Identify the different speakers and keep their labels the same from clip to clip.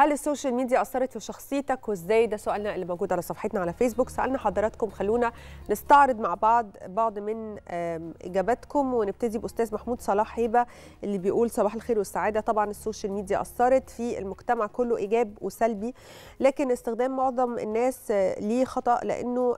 Speaker 1: هل السوشيال ميديا اثرت في شخصيتك وازاي ده سؤالنا اللي موجود على صفحتنا على فيسبوك سالنا حضراتكم خلونا نستعرض مع بعض بعض من اجاباتكم ونبتدي باستاذ محمود صلاح هيبه اللي بيقول صباح الخير والسعاده طبعا السوشيال ميديا اثرت في المجتمع كله ايجاب وسلبي لكن استخدام معظم الناس آه، ليه خطا لانه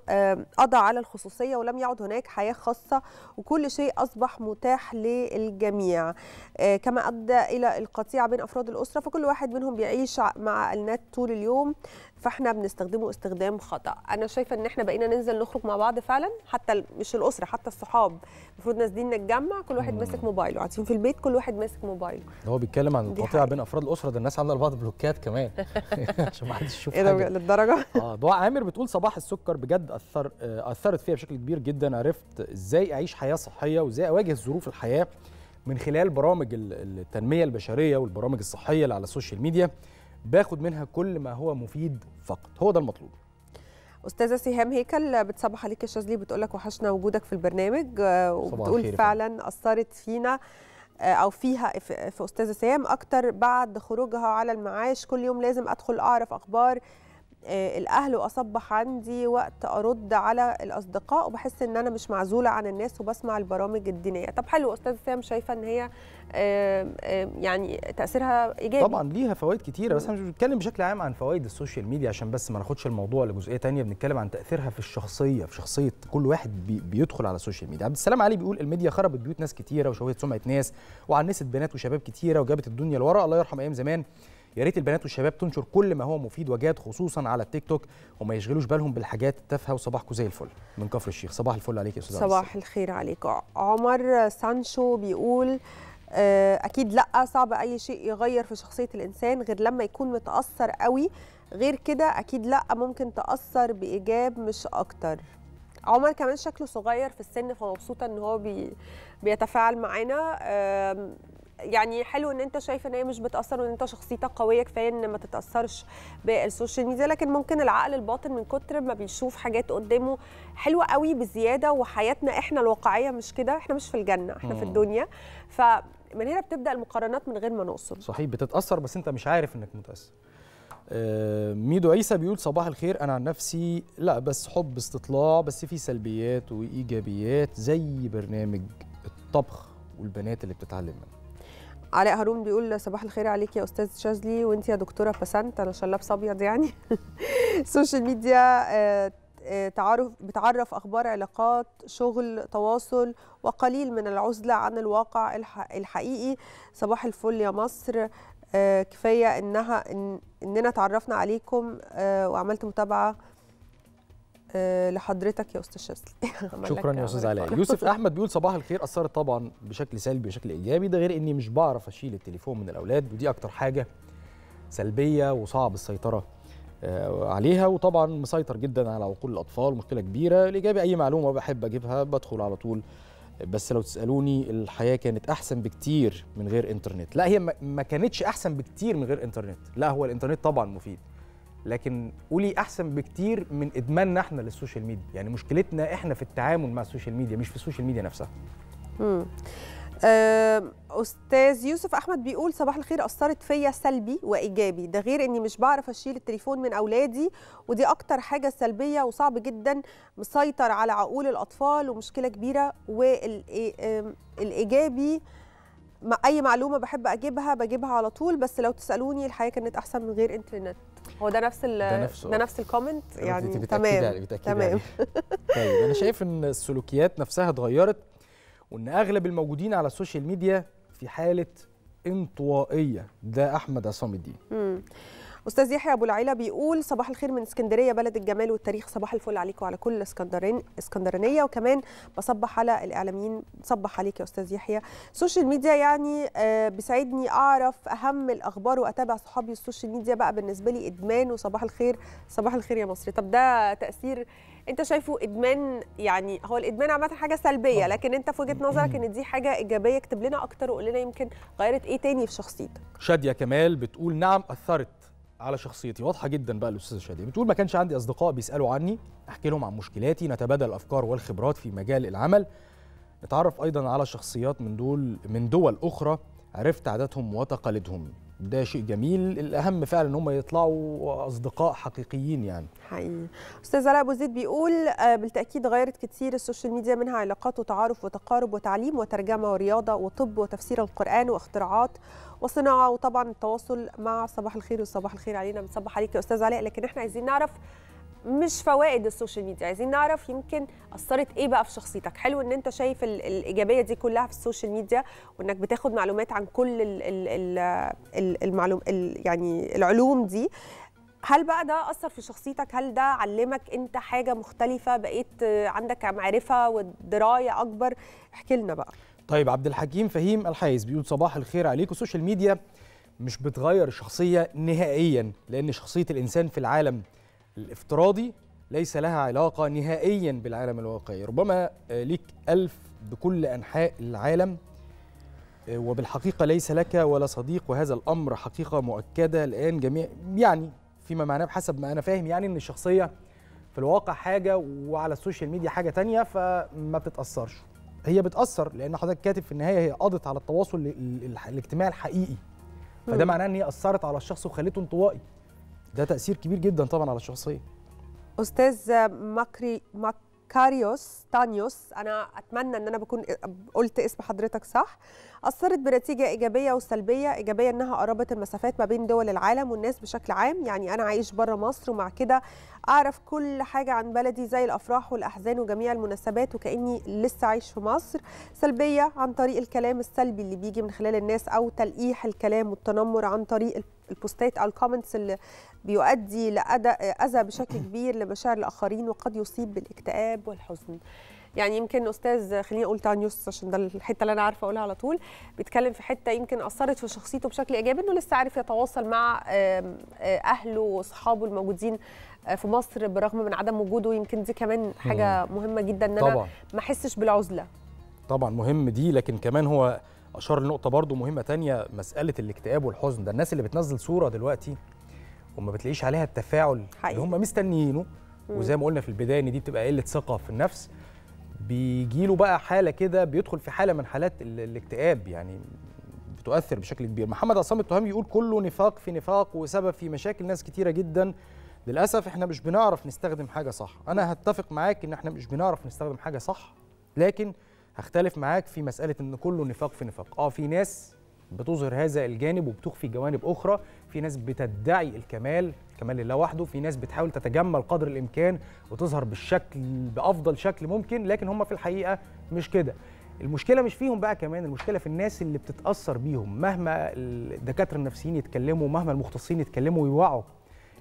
Speaker 1: قضى على الخصوصيه ولم يعد هناك حياه خاصه وكل شيء اصبح متاح للجميع آه، كما ادى الى القطيعه بين افراد الاسره فكل واحد منهم بيعيش مع النت طول اليوم فاحنا بنستخدمه استخدام خطا انا شايفه ان احنا بقينا ننزل نخرج مع بعض فعلا حتى مش الاسره حتى الصحاب المفروض نازلين نتجمع كل واحد ماسك موبايله قاعدين يعني في البيت كل واحد ماسك موبايله
Speaker 2: هو بيتكلم عن القطيع بين افراد الاسره ده الناس عامله لبعض بلوكات كمان عشان ما حدش يشوف ايه ده للدرجه اه دعاء عامر بتقول صباح السكر بجد اثر آه، اثرت فيها بشكل كبير جدا عرفت ازاي اعيش حياه صحيه وازاي اواجه ظروف الحياه من خلال برامج التنميه البشريه والبرامج الصحيه اللي على السوشيال ميديا باخد منها كل ما هو مفيد فقط هو ده المطلوب استاذه سهام هيكل
Speaker 1: بتصبح عليك الشاذلي بتقول لك وحشنا وجودك في البرنامج آه، وبتقول فعلا اثرت فينا آه، او فيها في استاذه سهام اكتر بعد خروجها على المعاش كل يوم لازم ادخل اعرف اخبار آه، الاهل واصبح عندي وقت ارد على الاصدقاء وبحس ان انا مش معزوله عن الناس وبسمع البرامج الدينيه طب حلو استاذ سام شايفه ان هي آه، آه، يعني تاثيرها ايجابي طبعا
Speaker 2: ليها فوائد كتيره بس احنا مش بنتكلم بشكل عام عن فوائد السوشيال ميديا عشان بس ما ناخدش الموضوع لجزئيه تانية بنتكلم عن تاثيرها في الشخصيه في شخصيه كل واحد بي بيدخل على السوشيال ميديا عبد السلام علي بيقول الميديا خربت بيوت ناس كتيره وشوهت سمعه ناس وعنست بنات وشباب كتيره وجابت الدنيا لورا الله يرحم ايام زمان يا ريت البنات والشباب تنشر كل ما هو مفيد وجاد خصوصا على التيك توك وما يشغلوش بالهم بالحاجات التافهه وصباحكم زي الفل من كفر الشيخ صباح الفل عليك يا استاذ صباح
Speaker 1: الخير عليك عمر سانشو بيقول آه، اكيد لا صعب اي شيء يغير في شخصيه الانسان غير لما يكون متاثر قوي غير كده اكيد لا ممكن تاثر بايجاب مش اكتر عمر كمان شكله صغير في السن فمبسوطه ان هو بي بيتفاعل معانا يعني حلو ان انت شايف ان هي مش بتاثر وان انت شخصيتك قويه كفايه ان ما تتاثرش بالسوشيال ميديا لكن ممكن العقل الباطن من كتر ما بيشوف حاجات قدامه حلوه قوي بزياده وحياتنا احنا الواقعيه مش كده احنا مش في الجنه احنا في الدنيا ف من هنا بتبدا المقارنات من غير ما نقصد
Speaker 2: صحيح بتتاثر بس انت مش عارف انك متاثر آه، ميدو عيسى بيقول صباح الخير انا عن نفسي لا بس حب استطلاع بس في سلبيات وايجابيات زي برنامج الطبخ والبنات اللي بتتعلم منه
Speaker 1: علاء هارون بيقول صباح الخير عليك يا استاذ شاذلي وانت يا دكتوره بسنت انا شلاب ابيض يعني السوشيال ميديا تعرف بتعرف اخبار علاقات شغل تواصل وقليل من العزله عن الواقع الحقيقي صباح الفل يا مصر آه، كفايه انها اننا تعرفنا عليكم آه، وعملت متابعه آه، لحضرتك يا استاذ شاذلي شكرا يا استاذ علاء يوسف احمد
Speaker 2: بيقول صباح الخير اثرت طبعا بشكل سلبي بشكل ايجابي ده غير اني مش بعرف اشيل التليفون من الاولاد ودي اكتر حاجه سلبيه وصعب السيطره آه، عليها وطبعا مسيطر جدا على عقول الاطفال مشكله كبيره الايجابي اي معلومه بحب اجيبها بدخل على طول بس لو تسالوني الحياه كانت احسن بكتير من غير انترنت لا هي ما كانتش احسن بكتير من غير انترنت لا هو الانترنت طبعا مفيد لكن قولي احسن بكتير من ادماننا احنا للسوشيال ميديا يعني مشكلتنا احنا في التعامل مع السوشيال ميديا مش في السوشيال ميديا نفسها
Speaker 1: امم استاذ يوسف احمد بيقول صباح الخير اثرت فيا سلبي وايجابي ده غير اني مش بعرف اشيل التليفون من اولادي ودي اكتر حاجه سلبيه وصعب جدا مسيطر على عقول الاطفال ومشكله كبيره والايجابي اي معلومه بحب اجيبها بجيبها على طول بس لو تسالوني الحياه كانت احسن من غير انترنت هو ده نفس ال ده, ده آه. نفس الكومنت يعني تمام
Speaker 2: تمام طيب انا شايف ان السلوكيات نفسها اتغيرت وان اغلب الموجودين على السوشيال ميديا في حاله انطوائيه ده احمد عصام الدين
Speaker 1: استاذ يحيى ابو العيله بيقول صباح الخير من اسكندريه بلد الجمال والتاريخ صباح الفل عليكم وعلى كل الاسكندرين اسكندرانيه وكمان بصبح على الاعلاميين بصبح عليك يا استاذ يحيى السوشيال ميديا يعني آه، بيساعدني اعرف اهم الاخبار واتابع صحابي السوشيال ميديا بقى بالنسبه لي ادمان وصباح الخير صباح الخير يا مصري طب ده تاثير انت شايفه ادمان يعني هو الادمان عامه حاجه سلبيه لكن انت في وجهه نظرك ان دي حاجه ايجابيه اكتب لنا اكتر وقول لنا يمكن غيرت ايه تاني في شخصيتك
Speaker 2: شاديه كمال بتقول نعم اثرت على شخصيتي واضحه جدا بقى الاستاذ شادي بتقول ما كانش عندي اصدقاء بيسالوا عني احكي لهم عن مشكلاتي نتبادل الافكار والخبرات في مجال العمل نتعرف ايضا على شخصيات من دول من دول اخرى عرفت عاداتهم وتقاليدهم ده شيء جميل الاهم فعلا ان هم يطلعوا اصدقاء حقيقيين يعني حقيقي
Speaker 1: استاذ علاء ابو زيد بيقول آه، بالتاكيد غيرت كتير السوشيال ميديا منها علاقات وتعارف وتقارب وتعليم وترجمه ورياضه وطب وتفسير القران واختراعات وصناعه وطبعا التواصل مع صباح الخير وصباح الخير علينا بنصبح عليك يا استاذ علاء لكن احنا عايزين نعرف مش فوائد السوشيال ميديا عايزين نعرف يمكن اثرت ايه بقى في شخصيتك حلو ان انت شايف الايجابيه دي كلها في السوشيال ميديا وانك بتاخد معلومات عن كل الـ الـ الـ المعلوم الـ يعني العلوم دي هل بقى ده اثر في شخصيتك هل ده علمك انت حاجه مختلفه بقيت عندك معرفه ودرايه اكبر احكي لنا بقى
Speaker 2: طيب عبد الحكيم فهيم الحايز بيقول صباح الخير عليكم السوشيال ميديا مش بتغير الشخصيه نهائيا لان شخصيه الانسان في العالم الافتراضي ليس لها علاقة نهائيا بالعالم الواقعي ربما آه، ليك ألف بكل أنحاء العالم آه، وبالحقيقة ليس لك ولا صديق وهذا الأمر حقيقة مؤكدة الآن جميع يعني فيما معناه بحسب ما أنا فاهم يعني أن الشخصية في الواقع حاجة وعلى السوشيال ميديا حاجة تانية فما بتتأثرش هي بتأثر لأن حضرتك كاتب في النهاية هي قضت على التواصل الاجتماعي الحقيقي فده معناه أن هي أثرت على الشخص وخلته انطوائي ده تاثير كبير جدا طبعا على الشخصيه استاذ مكري
Speaker 1: مكاريوس تانيوس انا اتمنى ان انا بكون قلت اسم حضرتك صح اثرت بنتيجه ايجابيه وسلبيه ايجابيه انها قربت المسافات ما بين دول العالم والناس بشكل عام يعني انا عايش بره مصر ومع كده اعرف كل حاجه عن بلدي زي الافراح والاحزان وجميع المناسبات وكاني لسه عايش في مصر سلبيه عن طريق الكلام السلبي اللي بيجي من خلال الناس او تلقيح الكلام والتنمر عن طريق البوستات او الكومنتس اللي بيؤدي لاذى بشكل كبير لمشاعر الاخرين وقد يصيب بالاكتئاب والحزن يعني يمكن استاذ خليني اقول تانيوس عشان ده الحته اللي انا عارفه اقولها على طول بيتكلم في حته يمكن اثرت في شخصيته بشكل ايجابي انه لسه عارف يتواصل مع آه، اهله واصحابه الموجودين آه، في مصر برغم من عدم وجوده يمكن دي كمان حاجه مهمه جدا ان انا ما احسش بالعزله
Speaker 2: طبعا مهم دي لكن كمان هو اشار لنقطه برضو مهمه تانية مساله الاكتئاب والحزن ده الناس اللي بتنزل صوره دلوقتي وما بتلاقيش عليها التفاعل حقيقي. اللي هم مستنيينه وزي ما قلنا في البدايه ان دي بتبقى قله ثقه في النفس بيجي له بقى حاله كده بيدخل في حاله من حالات الاكتئاب يعني بتؤثر بشكل كبير محمد عصام التهامي يقول كله نفاق في نفاق وسبب في مشاكل ناس كتيره جدا للاسف احنا مش بنعرف نستخدم حاجه صح انا هتفق معاك ان احنا مش بنعرف نستخدم حاجه صح لكن هختلف معاك في مساله ان كله نفاق في نفاق اه في ناس بتظهر هذا الجانب وبتخفي جوانب اخرى في ناس بتدعي الكمال كمال لله وحده في ناس بتحاول تتجمل قدر الامكان وتظهر بالشكل بافضل شكل ممكن لكن هم في الحقيقه مش كده المشكله مش فيهم بقى كمان المشكله في الناس اللي بتتاثر بيهم مهما الدكاتره النفسيين يتكلموا مهما المختصين يتكلموا ويوعوا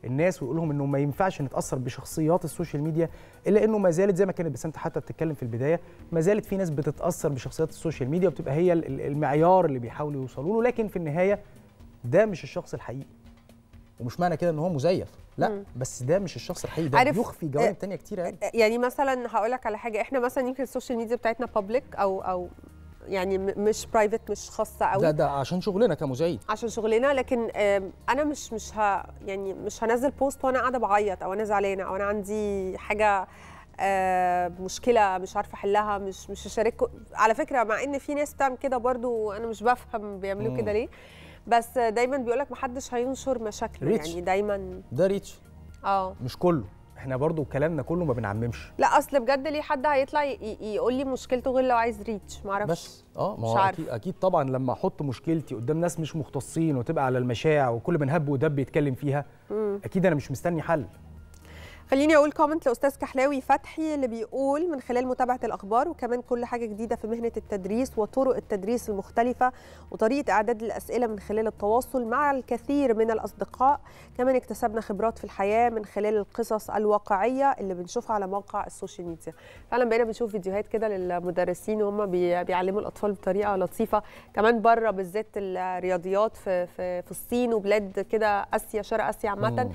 Speaker 2: الناس ويقول لهم انه ما ينفعش نتاثر بشخصيات السوشيال ميديا الا انه ما زالت زي ما كانت بسنت حتى بتتكلم في البدايه ما زالت في ناس بتتاثر بشخصيات السوشيال ميديا وبتبقى هي المعيار اللي بيحاولوا يوصلوا له لكن في النهايه ده مش الشخص الحقيقي ومش معنى كده ان هو مزيف لا مم. بس ده مش الشخص الحقيقي ده عارف بيخفي جوانب اه
Speaker 1: تانية كتير يعني يعني مثلا هقول لك على حاجه احنا مثلا يمكن السوشيال ميديا بتاعتنا بابليك او او يعني مش برايفت مش خاصه قوي لا ده
Speaker 2: عشان شغلنا كمذيعين
Speaker 1: عشان شغلنا لكن انا مش مش ه يعني مش هنزل بوست وانا قاعده بعيط او انا زعلانه او انا عندي حاجه آه، مشكله مش عارفه احلها مش مش هشارككم على فكره مع ان في ناس بتعمل كده برضو انا مش بفهم بيعملوا كده ليه بس دايما بيقول لك محدش هينشر مشاكله يعني دايما ده ريتش اه
Speaker 2: مش كله احنا برضو كلامنا كله ما بنعممش
Speaker 1: لا اصل بجد ليه حد هيطلع يقول لي مشكلته غير لو عايز ريتش ما اعرفش بس اه ما
Speaker 2: اكيد اكيد طبعا لما احط مشكلتي قدام ناس مش مختصين وتبقى على المشاع وكل من هب ودب يتكلم فيها اكيد انا مش مستني حل
Speaker 1: خليني اقول كومنت لاستاذ كحلاوي فتحي اللي بيقول من خلال متابعه الاخبار وكمان كل حاجه جديده في مهنه التدريس وطرق التدريس المختلفه وطريقه اعداد الاسئله من خلال التواصل مع الكثير من الاصدقاء كمان اكتسبنا خبرات في الحياه من خلال القصص الواقعيه اللي بنشوفها على موقع السوشيال ميديا فعلا بقينا بنشوف فيديوهات كده للمدرسين وهم بيعلموا الاطفال بطريقه لطيفه كمان بره بالذات الرياضيات في في, في الصين وبلاد كده اسيا شرق اسيا عامه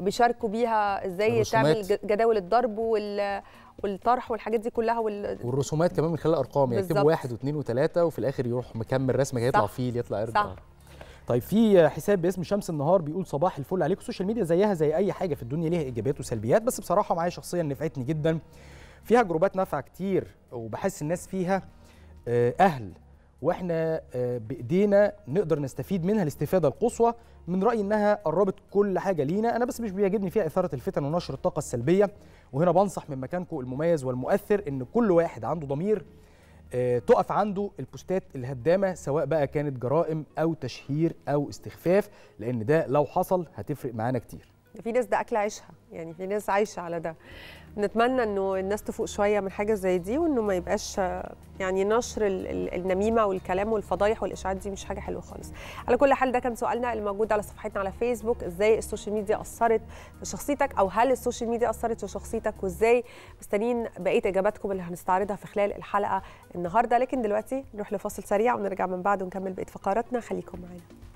Speaker 1: بيشاركوا بيها ازاي تعمل جداول الضرب وال والطرح والحاجات دي كلها وال...
Speaker 2: والرسومات كمان من خلال ارقام يعني يكتبوا واحد واثنين وثلاثه وفي الاخر يروح مكمل رسمه يطلع فيل يطلع قرد صح. آه. طيب في حساب باسم شمس النهار بيقول صباح الفل عليكم السوشيال ميديا زيها زي اي حاجه في الدنيا ليها ايجابيات وسلبيات بس بصراحه معايا شخصيا نفعتني جدا فيها جروبات نافعه كتير وبحس الناس فيها آه، اهل واحنا آه، بايدينا نقدر نستفيد منها الاستفاده القصوى من رايي انها قربت كل حاجه لينا انا بس مش بيعجبني فيها اثاره الفتن ونشر الطاقه السلبيه وهنا بنصح من مكانكم المميز والمؤثر ان كل واحد عنده ضمير آه، تقف عنده البوستات الهدامه سواء بقى كانت جرائم او تشهير او استخفاف لان ده لو حصل هتفرق معانا كتير
Speaker 1: في ناس ده اكل عيشها يعني في ناس عايشه على ده نتمنى انه الناس تفوق شويه من حاجه زي دي وانه ما يبقاش يعني نشر النميمه والكلام والفضايح والاشاعات دي مش حاجه حلوه خالص على كل حال ده كان سؤالنا الموجود على صفحتنا على فيسبوك ازاي السوشيال ميديا اثرت في شخصيتك او هل السوشيال ميديا اثرت في شخصيتك وازاي مستنيين بقيه اجاباتكم اللي هنستعرضها في خلال الحلقه النهارده لكن دلوقتي نروح لفاصل سريع ونرجع من بعد ونكمل بقيه فقراتنا خليكم معانا